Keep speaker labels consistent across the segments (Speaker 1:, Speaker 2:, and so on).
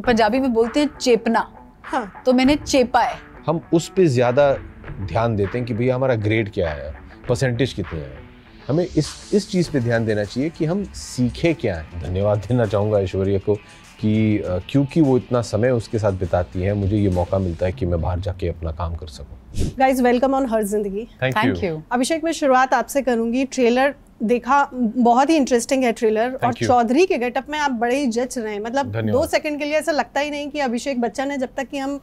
Speaker 1: पंजाबी में बोलते हैं चेपना हाँ। तो मैंने चेपा है
Speaker 2: हम उस पे ज्यादा ध्यान देते हैं कि भैया हमारा ग्रेड क्या है परसेंटेज कितने है हमें इस इस चीज़ पे ध्यान देना चाहिए कि हम सीखे क्या हैं धन्यवाद देना चाहूँगा ऐश्वर्या को कि क्योंकि वो इतना समय उसके साथ बिताती है मुझे ये मौका मिलता है कि मैं बाहर जाके अपना काम कर सकूं
Speaker 3: गाइस वेलकम ऑन हर जिंदगी थैंक यू अभिषेक मैं शुरुआत आपसे करूंगी ट्रेलर देखा बहुत ही इंटरेस्टिंग है ट्रेलर और you. चौधरी के गेटअप में आप बड़े ही जच रहे हैं मतलब दो सेकंड के लिए ऐसा लगता ही नहीं कि अभिषेक बच्चन है जब तक कि हम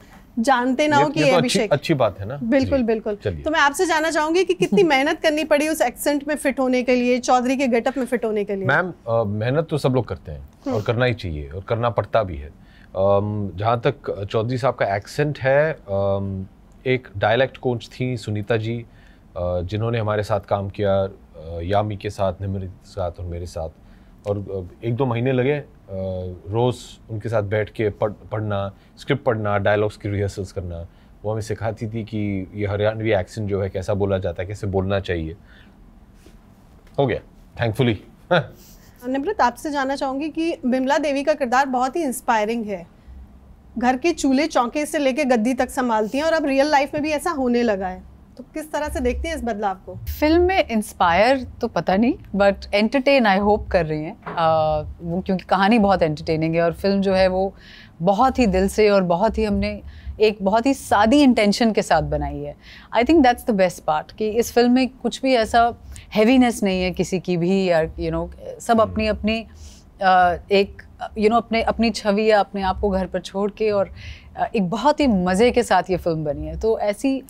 Speaker 3: जानते ना हो कि ये तो अभिषेक अच्छी बात है ना बिल्कुल बिल्कुल तो मैं आपसे जानना चाहूंगी कि कितनी मेहनत करनी पड़ी उस एक्सेंट में फिट होने के लिए चौधरी के गेटअप में फिट होने के लिए मैम
Speaker 2: मेहनत तो सब लोग करते हैं हम्म। और करना ही चाहिए और करना पड़ता भी है जहाँ तक चौधरी साहब का एक्सेंट है एक डायलैक्ट कोच थी सुनीता जी जिन्होंने हमारे साथ काम किया यामी के साथ निमृत के साथ और मेरे साथ और एक दो महीने लगे रोज़ उनके साथ बैठ के पढ़ पढ़ना स्क्रिप्ट पढ़ना डायलॉग्स की रिहर्सल्स करना वो हमें सिखाती थी कि ये हरियाणवी एक्सेंट जो है कैसा बोला जाता है कैसे बोलना चाहिए हो गया थैंकफुली
Speaker 3: निमृत आपसे जानना चाहूँगी कि बिमला देवी का किरदार बहुत ही इंस्पायरिंग है घर के चूल्हे चौके से लेके गद्दी तक संभालती हैं और अब रियल लाइफ में भी ऐसा होने लगा है तो किस तरह से देखते हैं इस बदलाव को
Speaker 1: फिल्म में इंस्पायर तो पता नहीं बट एंटरटेन आई होप कर रही हैं वो क्योंकि कहानी बहुत एंटरटेनिंग है और फिल्म जो है वो बहुत ही दिल से और बहुत ही हमने एक बहुत ही सादी इंटेंशन के साथ बनाई है I think that's the best part कि इस फिल्म में कुछ भी ऐसा हैवीनेस नहीं है किसी की भी या यू you नो know, सब hmm. अपनी अपनी एक यू you नो know, अपने अपनी छवि या अपने आप को घर पर छोड़ के और एक बहुत ही मज़े के साथ ये फिल्म बनी है तो ऐसी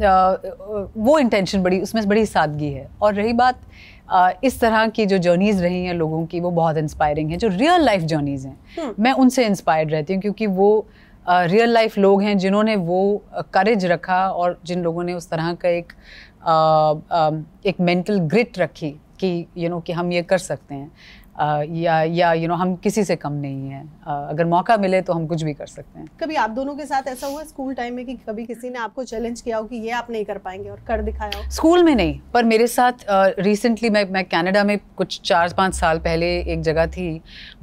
Speaker 1: वो इंटेंशन बड़ी उसमें बड़ी सादगी है और रही बात इस तरह की जो जर्नीज़ रही हैं लोगों की वो बहुत इंस्पायरिंग हैं जो रियल लाइफ जर्नीज़ हैं हम्म। मैं उनसे इंस्पायर्ड रहती हूँ क्योंकि वो रियल लाइफ लोग हैं जिन्होंने वो करेज रखा और जिन लोगों ने उस तरह का एक एक मेंटल ग्रिट रखी कि यू नो कि हम ये कर सकते हैं या या यू नो हम किसी से कम नहीं हैं अगर मौका मिले तो हम कुछ भी कर सकते हैं
Speaker 3: कभी आप दोनों के साथ ऐसा हुआ स्कूल टाइम में कि कभी किसी ने आपको चैलेंज किया हो कि ये आप नहीं कर पाएंगे और कर दिखाया हो
Speaker 1: स्कूल में नहीं पर मेरे साथ रिसेंटली मैं मैं कनाडा में कुछ चार पाँच साल पहले एक जगह थी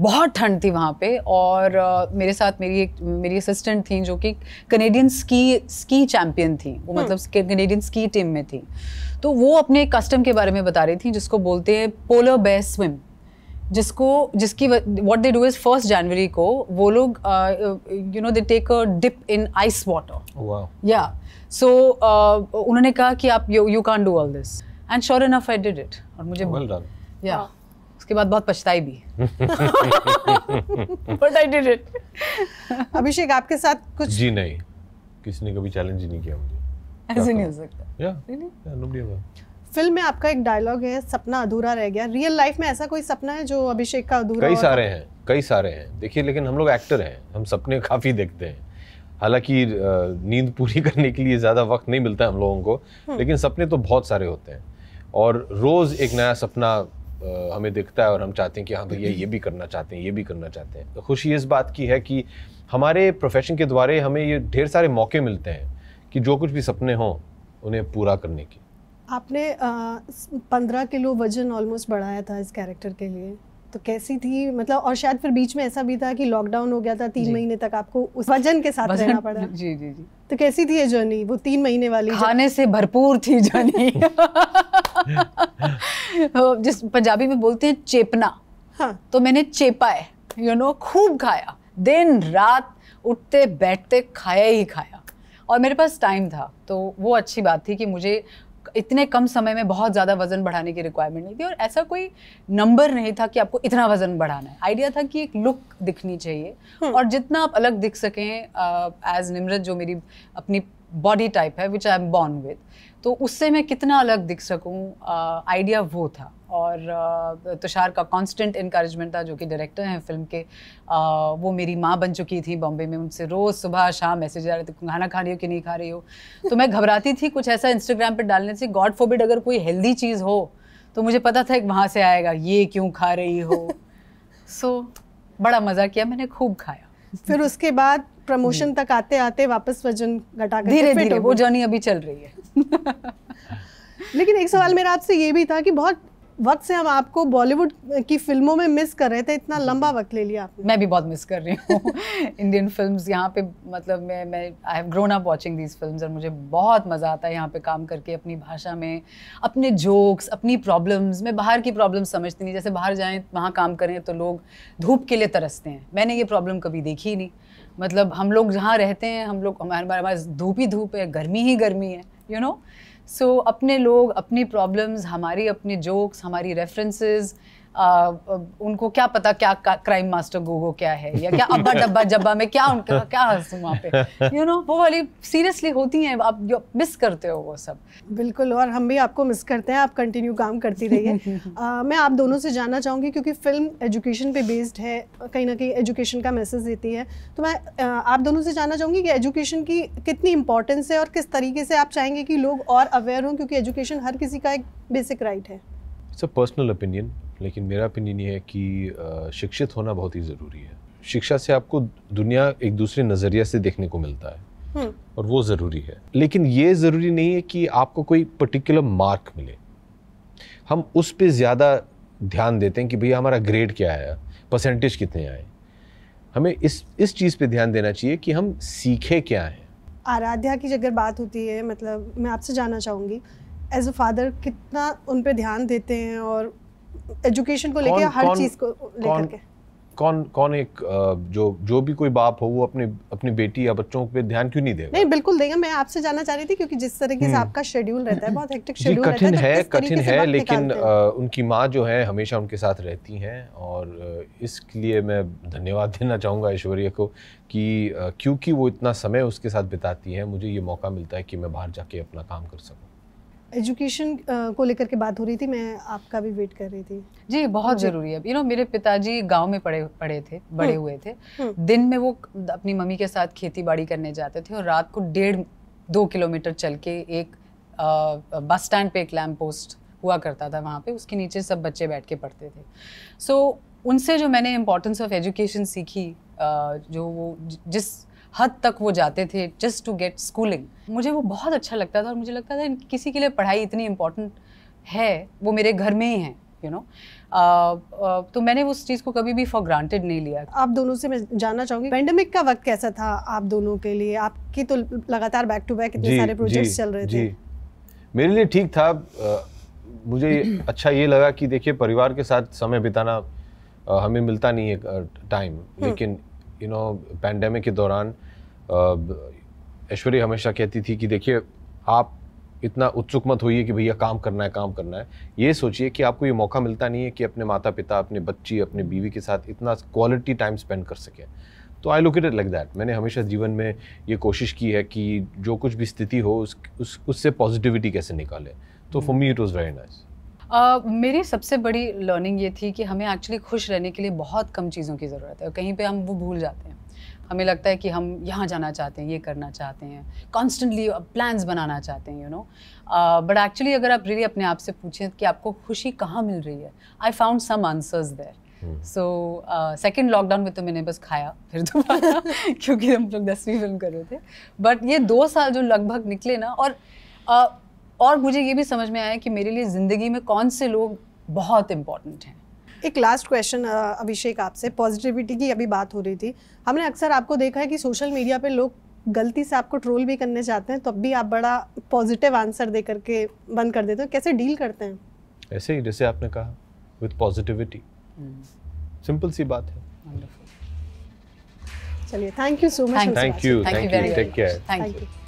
Speaker 1: बहुत ठंड थी वहाँ पर और मेरे साथ मेरी एक मेरी असिस्टेंट थी जो कि कनेडियन स्की स्की चैम्पियन थी वो हम्म। मतलब कनेडियन स्की टीम में थी तो वो अपने कस्टम के बारे में बता रही थी जिसको बोलते हैं पोलो बेस्ट स्विम जिसको जिसकी what they do is first जनवरी को वो लोग you know they take a dip in ice water या सो उन्होंने कहा कि आप you can do all this and sure enough I did it और मुझे oh, well done. Yeah. Wow. उसके बाद बहुत पछताई भी but I did it
Speaker 3: Abhishek आपके साथ कुछ
Speaker 2: जी नहीं किसी ने कभी चैलेंज नहीं किया
Speaker 3: मुझे ऐसे नहीं हो
Speaker 2: सकता या really? yeah,
Speaker 3: फिल्म में आपका एक डायलॉग है सपना अधूरा रह गया रियल लाइफ में ऐसा कोई सपना है जो अभिषेक का अधूरा कई सारे हैं
Speaker 2: कई सारे हैं देखिए लेकिन हम लोग एक्टर हैं हम सपने काफ़ी देखते हैं हालांकि नींद पूरी करने के लिए ज़्यादा वक्त नहीं मिलता हम लोगों को हम्म। लेकिन सपने तो बहुत सारे होते हैं और रोज़ एक नया सपना हमें दिखता है और हम चाहते हैं कि हाँ भैया ये भी करना चाहते हैं ये भी करना चाहते हैं तो खुशी इस बात की है कि हमारे प्रोफेशन के द्वारा हमें ये ढेर सारे मौके मिलते हैं कि जो कुछ भी सपने हों उन्हें पूरा करने के
Speaker 3: आपने पंद्रह किलो वजन ऑलमोस्ट बढ़ाया था इस कैरेक्टर के लिए तो कैसी थी मतलब और शायद फिर बीच में ऐसा भी था कि लॉकडाउन हो गया था तीन महीने तक आपको उस वजन के साथ रहना पड़ा
Speaker 1: जी जी जी
Speaker 3: तो कैसी थी ये जर्नी वो तीन महीने वाली खाने से भरपूर थी जर्नी जिस पंजाबी में
Speaker 1: बोलते हैं चेपना हाँ तो मैंने चेपा है यू नो खूब खाया दिन रात उठते बैठते खाया ही खाया और मेरे पास टाइम था तो वो अच्छी बात थी कि मुझे इतने कम समय में बहुत ज़्यादा वजन बढ़ाने की रिक्वायरमेंट नहीं थी और ऐसा कोई नंबर नहीं था कि आपको इतना वजन बढ़ाना है आइडिया था कि एक लुक दिखनी चाहिए हम्म। और जितना आप अलग दिख सकें एज निमृत जो मेरी अपनी बॉडी टाइप है which I am born with तो उससे मैं कितना अलग दिख सकूँ आइडिया वो था और तुषार का कांस्टेंट इनक्रेजमेंट था जो कि डायरेक्टर हैं फिल्म के आ, वो मेरी माँ बन चुकी थी बॉम्बे में उनसे रोज़ सुबह शाम मैसेज आ रहे थे खाना खा रही हो कि नहीं खा रही हो तो मैं घबराती थी कुछ ऐसा इंस्टाग्राम पर डालने से गॉड फॉरबिड अगर कोई हेल्दी चीज़ हो तो मुझे पता था एक वहाँ से आएगा ये क्यों खा रही हो सो so, बड़ा मज़ा किया मैंने खूब खाया
Speaker 3: फिर उसके बाद प्रमोशन तक आते आते वापस वजन घटा धीरे धीरे वो जर्नी अभी चल रही है लेकिन एक सवाल मेरा आपसे ये भी था कि बहुत वक्त से हम आपको बॉलीवुड की फिल्मों में मिस कर रहे थे इतना लंबा वक्त ले लिया आपने
Speaker 1: मैं भी बहुत मिस कर रही हूँ इंडियन फिल्म्स यहाँ पे मतलब मैं मैं I have grown up watching these films और मुझे बहुत मज़ा आता है यहाँ पे काम करके अपनी भाषा में अपने जोक्स अपनी प्रॉब्लम्स मैं बाहर की प्रॉब्लम समझती नहीं जैसे बाहर जाएँ वहाँ काम करें तो लोग धूप के लिए तरसते हैं मैंने ये प्रॉब्लम कभी देखी नहीं मतलब हम लोग जहाँ रहते हैं हम लोग हमारे हमारे पास धूप ही धूप है गर्मी ही गर्मी है यू नो सो अपने लोग अपनी प्रॉब्लम्स हमारी अपने जोक्स हमारी रेफरेंसेस उनको क्या पता क्या क्राइम मास्टर गोगो क्या है या क्या अब्बा डब्बा जब्बा में क्या
Speaker 3: उनका क्या हंसू वहाँ पे यू you नो know, वो वाली सीरियसली होती हैं आप जो मिस करते हो वो सब बिल्कुल और हम भी आपको मिस करते हैं आप कंटिन्यू काम करती रहिए मैं आप दोनों से जानना चाहूँगी क्योंकि फिल्म एजुकेशन पे बेस्ड है कहीं ना कहीं एजुकेशन का मैसेज देती है तो मैं आप दोनों से जानना चाहूँगी कि एजुकेशन की कितनी इंपॉर्टेंस है और किस तरीके से आप चाहेंगे कि लोग और अवेयर हों क्योंकि एजुकेशन हर किसी का एक बेसिक राइट है
Speaker 2: अ पर्सनल ओपिनियन लेकिन मेरा ओपिनियन ये है कि शिक्षित होना बहुत ही ज़रूरी है शिक्षा से आपको दुनिया एक दूसरे नजरिया से देखने को मिलता है हम्म। और वो ज़रूरी है लेकिन ये ज़रूरी नहीं है कि आपको कोई पर्टिकुलर मार्क मिले हम उस पर ज़्यादा ध्यान देते हैं कि भैया हमारा ग्रेड क्या आया परसेंटेज कितने आए हमें इस इस चीज़ पे ध्यान देना चाहिए कि हम सीखे क्या हैं
Speaker 3: आराध्या की अगर बात होती है मतलब मैं आपसे जानना चाहूँगी एज अ फादर कितना उन पे ध्यान देते हैं और एजुकेशन को लेके हर चीज़ को लेकर के
Speaker 2: कौन कौन एक जो जो भी कोई बाप हो वो अपने अपनी बेटी या बच्चों पे ध्यान क्यों नहीं देगा
Speaker 3: नहीं बिल्कुल देगा मैं आपसे जानना चाह रही थी क्योंकि जिस तरीके से हम्म। आपका शेड्यूल रहता है बहुत हेक्टिक शेड्यूल रहता है कठिन है तो कठिन है लेकिन
Speaker 2: आ, उनकी माँ जो है हमेशा उनके साथ रहती हैं और इसके लिए मैं धन्यवाद देना चाहूँगा ऐश्वर्या को कि क्योंकि वो इतना समय उसके साथ बिताती है मुझे ये मौका मिलता है कि मैं बाहर जाके अपना काम कर सकूँ
Speaker 3: एजुकेशन को लेकर के बात हो रही थी मैं आपका भी वेट कर रही थी जी बहुत ज़रूरी
Speaker 1: है यू नो मेरे पिताजी गांव में पड़े पड़े थे बड़े हम्म, हुए थे हम्म। दिन में वो अपनी मम्मी के साथ खेती बाड़ी करने जाते थे और रात को डेढ़ दो किलोमीटर चल के एक बस स्टैंड पे एक लैम्प पोस्ट हुआ करता था वहाँ पे उसके नीचे सब बच्चे बैठ के पढ़ते थे सो so, उनसे जो मैंने इम्पोर्टेंस ऑफ एजुकेशन सीखी जो वो जिस हद तक वो जाते थे जस्ट टू गेट स्कूलिंग मुझे वो बहुत अच्छा लगता था और मुझे लगता था किसी के लिए पढ़ाई इतनी इम्पोर्टेंट है वो मेरे घर में ही है यू नो
Speaker 3: तो मैंने उस चीज़ को कभी भी फॉर ग्रांटेड नहीं लिया आप दोनों से मैं जानना चाहूँगी पेंडेमिक का वक्त कैसा था आप दोनों के लिए आपकी तो लगातार बैक टू बैक इतने सारे प्रोजेक्ट्स चल रहे थे
Speaker 2: मेरे लिए ठीक था आ, मुझे अच्छा ये लगा कि देखिए परिवार के साथ समय बिताना आ, हमें मिलता नहीं है टाइम हम्म। लेकिन यू नो पैंडमिक के दौरान ऐश्वर्या हमेशा कहती थी कि देखिए आप इतना उत्सुक मत होइए कि भैया काम करना है काम करना है ये सोचिए कि आपको ये मौका मिलता नहीं है कि अपने माता पिता अपने बच्ची अपने बीवी के साथ इतना क्वालिटी टाइम स्पेंड कर सकें तो I look it like that मैंने हमेशा जीवन में ये कोशिश की है कि जो कुछ भी स्थिति हो उस, उस उससे पॉजिटिविटी कैसे निकाले तो for me it was very nice
Speaker 1: Uh, मेरी सबसे बड़ी लर्निंग ये थी कि हमें एक्चुअली खुश रहने के लिए बहुत कम चीज़ों की ज़रूरत है कहीं पे हम वो भूल जाते हैं हमें लगता है कि हम यहाँ जाना चाहते हैं ये करना चाहते हैं कॉन्स्टेंटली प्लान्स बनाना चाहते हैं यू नो बट एक्चुअली अगर आप रियली really अपने आप से पूछें कि आपको खुशी कहाँ मिल रही है I found some answers there so second lockdown में तो मैंने बस खाया फिर दोबारा क्योंकि हम लोग दसवीं फिल्म कर रहे थे बट ये दो साल जो लगभग निकले ना और uh, और मुझे ये भी समझ में आया कि मेरे लिए ज़िंदगी में कौन से लोग बहुत इम्पॉर्टेंट हैं
Speaker 3: एक लास्ट क्वेश्चन अभिषेक आपसे पॉजिटिविटी की अभी बात हो रही थी हमने अक्सर आपको देखा है कि सोशल मीडिया पे लोग गलती से आपको ट्रोल भी करने चाहते हैं तब तो भी आप बड़ा पॉजिटिव आंसर दे करके बंद कर देते हो कैसे डील करते हैं
Speaker 2: ऐसे ही जैसे आपने कहा विद पॉजिटिविटी सिंपल सी बात है
Speaker 3: चलिए thank you so much thank you thank you take care thank you